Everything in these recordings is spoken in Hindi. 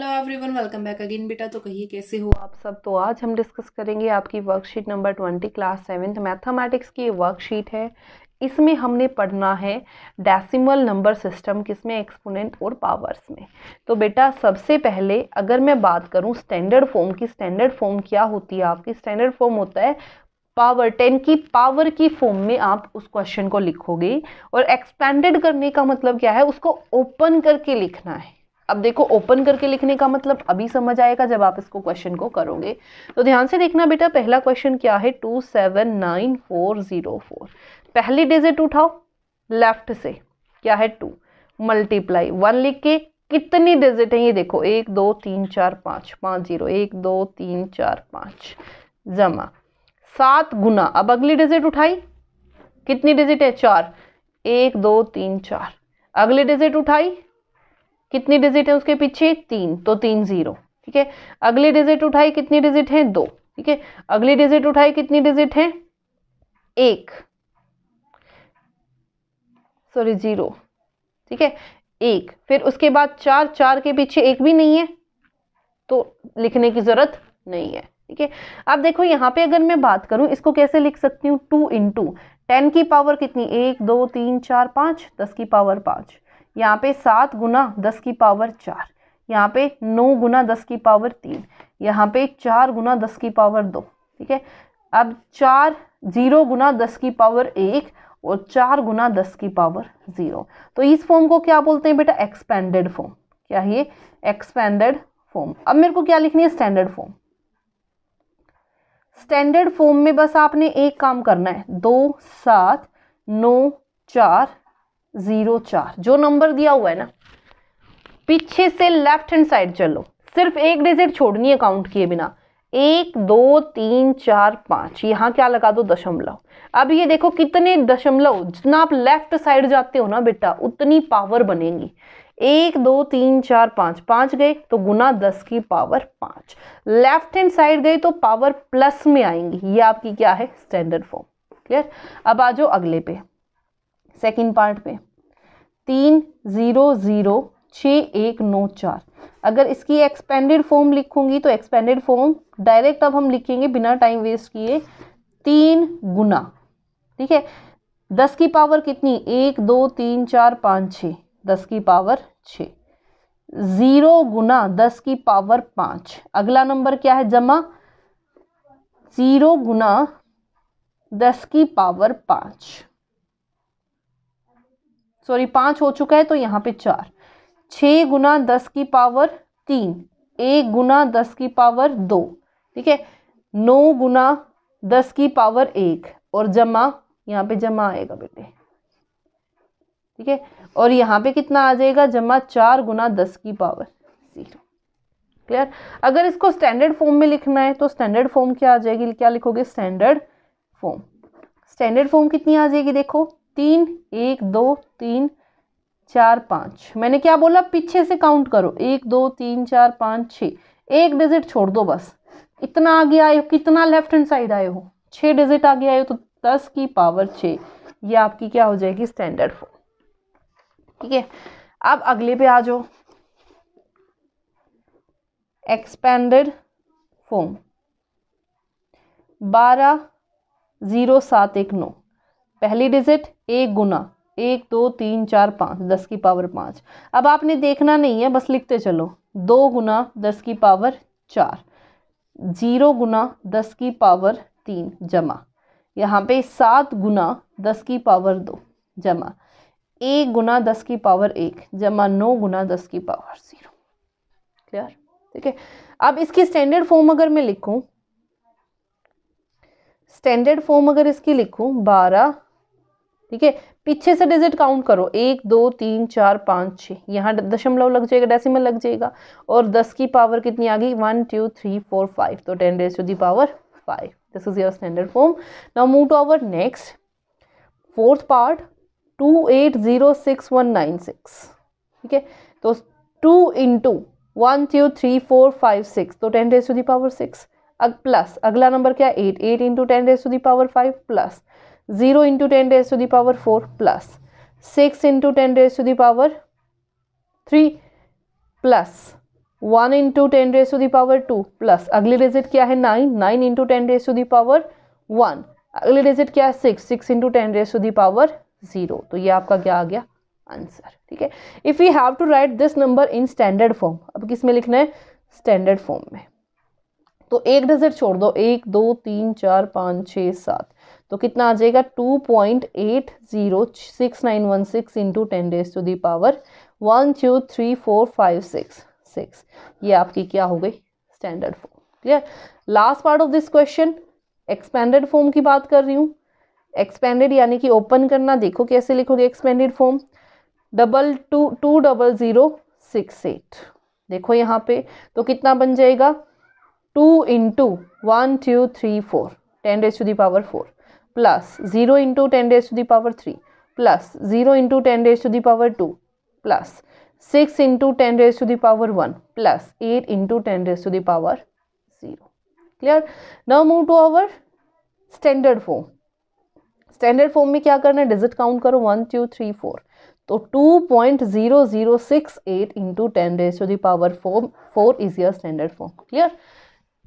hello everyone welcome back again बेटा तो कहिए कैसे हो आप सब तो आज हम डिस्कस करेंगे आपकी worksheet number twenty class seventh mathematics की वर्कशीट है इसमें हमने पढ़ना है डेसिमल नंबर सिस्टम किसमें एक्सपोनेंट और पावर्स में तो बेटा सबसे पहले अगर मैं बात करूँ स्टैंडर्ड फॉर्म की स्टैंडर्ड फॉर्म क्या होती है आपकी स्टैंडर्ड फॉर्म होता है पावर टेन की पावर की फॉर्म में आप उस क्वेश्चन को लिखोगे और एक्सपेंडेड करने का मतलब क्या है उसको ओपन करके लिखना है अब देखो ओपन करके लिखने का मतलब अभी समझ आएगा जब आप इसको क्वेश्चन को करोगे तो ध्यान से देखना बेटा पहला क्वेश्चन क्या है two seven nine four zero four पहली डिजिट उठाओ लेफ्ट से क्या है टू मल्टीप्लाई वन लिख के कितनी डिजिट है ये देखो एक दो तीन चार पाँच पाँच जीरो एक दो तीन चार पाँच जमा सात गुना अब अगली डिजिट उठाई कितनी डिजिट है चार एक दो तीन चार अगली डिजिट उठाई कितनी डिजिट है उसके पीछे तीन तो तीन जीरो ठीक है अगली डिजिट उठाई कितनी डिजिट है दो ठीक है अगली डिजिट उठाई कितनी डिजिट है एक सॉरी जीरो ठीक है एक फिर उसके बाद चार चार के पीछे एक भी नहीं है तो लिखने की ज़रूरत नहीं है ठीक है अब देखो यहां पे अगर मैं बात करूं इसको कैसे लिख सकती हूँ टू इन टू टेन की पावर कितनी एक दो तीन चार पांच दस की पावर पांच यहाँ पे सात गुना दस की पावर चार यहाँ पे नौ गुना दस की पावर तीन यहाँ पे चार गुना दस की पावर दो ठीक है अब चार जीरो गुना दस की पावर एक और चार गुना दस की पावर ज़ीरो तो इस फॉर्म को क्या बोलते हैं बेटा एक्सपेंडेड फॉर्म क्या है ये एक्सपेंडेड फॉर्म अब मेरे को क्या लिखनी है स्टैंडर्ड फॉर्म स्टैंडर्ड फॉर्म में बस आपने एक काम करना है दो सात नौ चार ज़ीरो चार जो नंबर दिया हुआ है ना पीछे से लेफ्ट हैंड साइड चलो सिर्फ एक डिजिट छोड़नी है काउंट किए बिना एक दो तीन चार पाँच यहाँ क्या लगा दो दशमलव अब ये देखो कितने दशमलव जितना आप लेफ्ट साइड जाते हो ना बेटा उतनी पावर बनेगी एक दो तीन चार पाँच पाँच गए तो गुना दस की पावर पाँच लेफ्ट हैंड साइड गए तो पावर प्लस में आएंगी ये आपकी क्या है स्टैंडर्ड फॉर्म क्लियर अब आ जाओ अगले पे सेकेंड पार्ट पे तीन ज़ीरो ज़ीरो छः एक नौ चार अगर इसकी एक्सपेंडेड फॉर्म लिखूंगी तो एक्सपेंडेड फॉर्म डायरेक्ट अब हम लिखेंगे बिना टाइम वेस्ट किए तीन गुना ठीक है दस की पावर कितनी एक दो तीन चार पाँच छ दस की पावर छ ज़ीरो गुना दस की पावर पाँच अगला नंबर क्या है जमा ज़ीरो गुना दस की पावर पाँच सॉरी पाँच हो चुका है तो यहाँ पे चार छः गुना दस की पावर तीन एक गुना दस की पावर दो ठीक है नौ गुना दस की पावर एक और जमा यहाँ पे जमा आएगा बेटे ठीक है और यहाँ पे कितना आ जाएगा जमा चार गुना दस की पावर जीरो क्लियर अगर इसको स्टैंडर्ड फॉर्म में लिखना है तो स्टैंडर्ड फॉर्म क्या आ जाएगी क्या लिखोगे स्टैंडर्ड फॉर्म स्टैंडर्ड फॉर्म कितनी आ जाएगी देखो तीन एक दो तीन चार पाँच मैंने क्या बोला पीछे से काउंट करो एक दो तीन चार पाँच छः एक डिजिट छोड़ दो बस इतना आगे आए हो कितना लेफ्ट हैंड साइड आए हो छः डिजिट आगे आए हो तो दस की पावर छः ये आपकी क्या हो जाएगी स्टैंडर्ड फोर ठीक है अब अगले पे आ जाओ एक्सपेंडेड फोम बारह ज़ीरो सात एक नौ पहली डिजिट एक गुना एक दो तीन चार पाँच दस की पावर पाँच अब आपने देखना नहीं है बस लिखते चलो दो गुना दस की पावर चार जीरो गुना दस की पावर तीन जमा यहाँ पे सात गुना दस की पावर दो जमा एक गुना दस की पावर एक जमा नौ गुना दस की पावर ज़ीरो क्लियर ठीक है अब इसकी स्टैंडर्ड फॉर्म अगर मैं लिखूं स्टैंडर्ड फॉर्म अगर इसकी लिखूं बारह ठीक है पीछे से डिजिट काउंट करो एक दो तीन चार पाँच छः यहाँ दशमलव लग जाएगा डेसिमल लग जाएगा और दस की पावर कितनी आ गई one two three four five तो ten raise to the power five this is your standard form now move to our next fourth part two eight zero six one nine six ठीक है तो two into one two three four five six तो ten raise to the power six अग प्लस अगला नंबर क्या eight eight into ten raise to the power five plus zero into ten raise to the power four plus six into ten raise to the power three plus one into ten raise to the power two plus अगली डिजिट क्या है nine nine into ten raise to the power one अगली डिजिट क्या है six six into ten raise to the power zero तो ये आपका क्या आ गया आंसर ठीक है if you have to write this number in standard form अब किस में लिखना है स्टैंडर्ड फॉर्म में तो एक डिजिट छोड़ दो एक दो तीन चार पाँच छः सात तो कितना आ जाएगा two point eight zero six nine one six into ten raise to the power one two three four five six six ये आपकी क्या हो गई standard form clear last part of this question expanded form की बात कर रही हूँ एक्सपेंडेड यानी कि ओपन करना देखो कैसे लिखोगे expanded form double two two double zero six eight देखो यहाँ पे तो कितना बन जाएगा two into one two three four ten raise to the power four plus zero into ten raise to the power three plus zero into ten raise to the power two plus six into ten raise to the power one plus eight into ten raise to the power zero clear now move to our standard form standard form में क्या करना है डिजिट काउंट करो वन टू थ्री फोर तो two point zero zero six eight into ten raise to the power four four is your standard form clear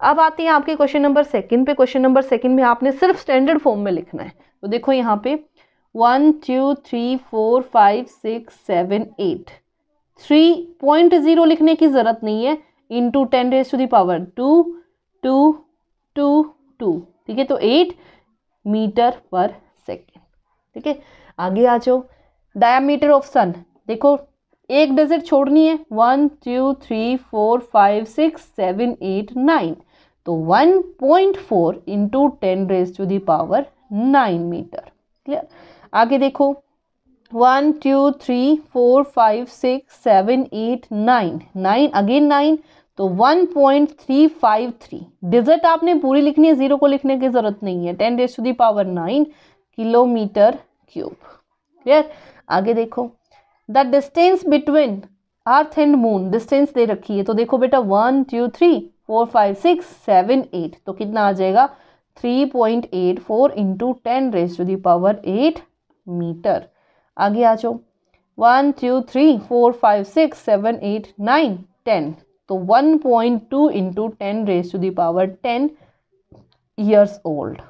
अब आती है आपके क्वेश्चन नंबर सेकंड पे क्वेश्चन नंबर सेकंड में आपने सिर्फ स्टैंडर्ड फॉर्म में लिखना है तो देखो यहाँ पे one two three four five six seven eight three point zero लिखने की ज़रूरत नहीं है into ten raise to the power two two two two ठीक है तो एट मीटर पर सेकेंड ठीक है आगे आ जाओ डायामीटर ऑफ सन देखो एक डिजिट छोड़नी है one two three four five six seven eight nine तो 1.4 point four into ten raise to the power nine metre clear आगे देखो one two three four five six seven eight nine nine again nine तो 1.353 डिजिट आपने पूरी लिखनी है जीरो को लिखने की जरूरत नहीं है ten raise to the power nine kilometre cube clear आगे देखो the distance between earth and moon distance दे रखी है तो देखो बेटा one two three four five six seven eight तो कितना आ जाएगा three point eight four into ten raise to the power eight metre आगे आ जाओ one two three four five six seven eight nine ten तो one point two into ten raise to the power ten years old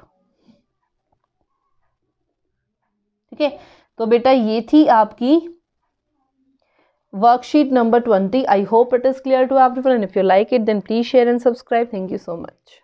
ठीक है तो बेटा ये थी आपकी worksheet number 20 i hope it is clear to everyone and if you like it then please share and subscribe thank you so much